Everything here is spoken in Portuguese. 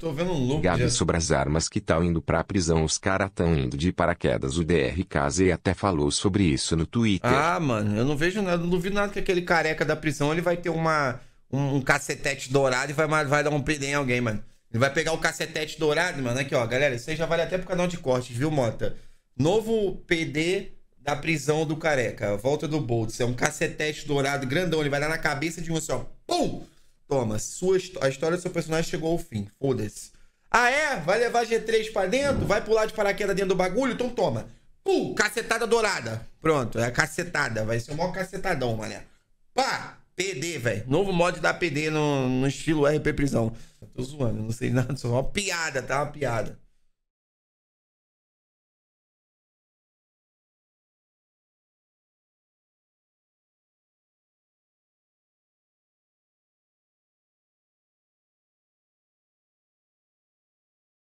tô vendo um loop Gabi de... sobre as armas que tal indo pra prisão. Os caras tão indo de paraquedas. O DR Casey até falou sobre isso no Twitter. Ah, mano, eu não vejo nada. Não duvido nada que aquele careca da prisão ele vai ter uma, um, um cacetete dourado e vai, vai dar um pedido em alguém, mano. Ele vai pegar o cacetete dourado, mano. Aqui, ó, galera. Isso aí já vale até pro canal de cortes, viu, Mota? Novo PD da prisão do careca. Volta do Boltz. É um cacetete dourado grandão. Ele vai dar na cabeça de um assim, ó. Pum! Toma, sua, a história do seu personagem chegou ao fim. Foda-se. Ah, é? Vai levar G3 pra dentro? Vai pular de paraquedas dentro do bagulho? Então toma. Pum, cacetada dourada. Pronto, é a cacetada. Vai ser o maior cacetadão, mané. Pá! PD, velho. Novo mod da PD no, no estilo RP Prisão. Tô zoando, não sei nada, só uma piada, tá? Uma piada.